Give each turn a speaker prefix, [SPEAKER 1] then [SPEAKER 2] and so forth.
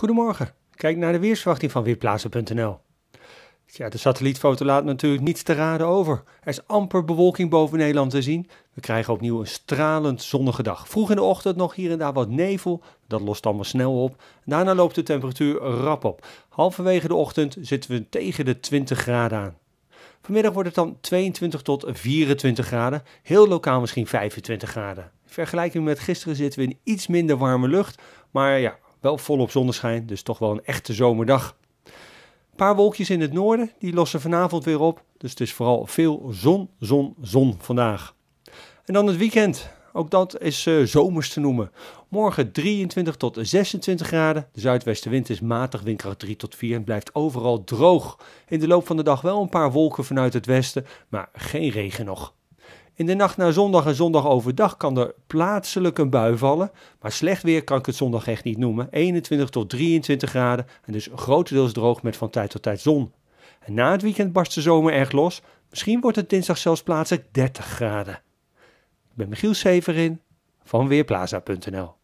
[SPEAKER 1] Goedemorgen, kijk naar de weersverwachting van Weerplaatsen.nl. Ja, de satellietfoto laat natuurlijk niets te raden over. Er is amper bewolking boven Nederland te zien. We krijgen opnieuw een stralend zonnige dag. Vroeg in de ochtend nog hier en daar wat nevel. Dat lost allemaal snel op. Daarna loopt de temperatuur rap op. Halverwege de ochtend zitten we tegen de 20 graden aan. Vanmiddag wordt het dan 22 tot 24 graden. Heel lokaal misschien 25 graden. In vergelijking met gisteren zitten we in iets minder warme lucht. Maar ja, wel volop zonneschijn, dus toch wel een echte zomerdag. Een paar wolkjes in het noorden, die lossen vanavond weer op. Dus het is vooral veel zon, zon, zon vandaag. En dan het weekend. Ook dat is eh, zomers te noemen. Morgen 23 tot 26 graden. De zuidwestenwind is matig, windkracht 3 tot 4 en blijft overal droog. In de loop van de dag wel een paar wolken vanuit het westen, maar geen regen nog. In de nacht naar zondag en zondag overdag kan er plaatselijk een bui vallen. Maar slecht weer kan ik het zondag echt niet noemen. 21 tot 23 graden en dus grotendeels droog met van tijd tot tijd zon. En na het weekend barst de zomer erg los. Misschien wordt het dinsdag zelfs plaatselijk 30 graden. Ik ben Michiel Severin van Weerplaza.nl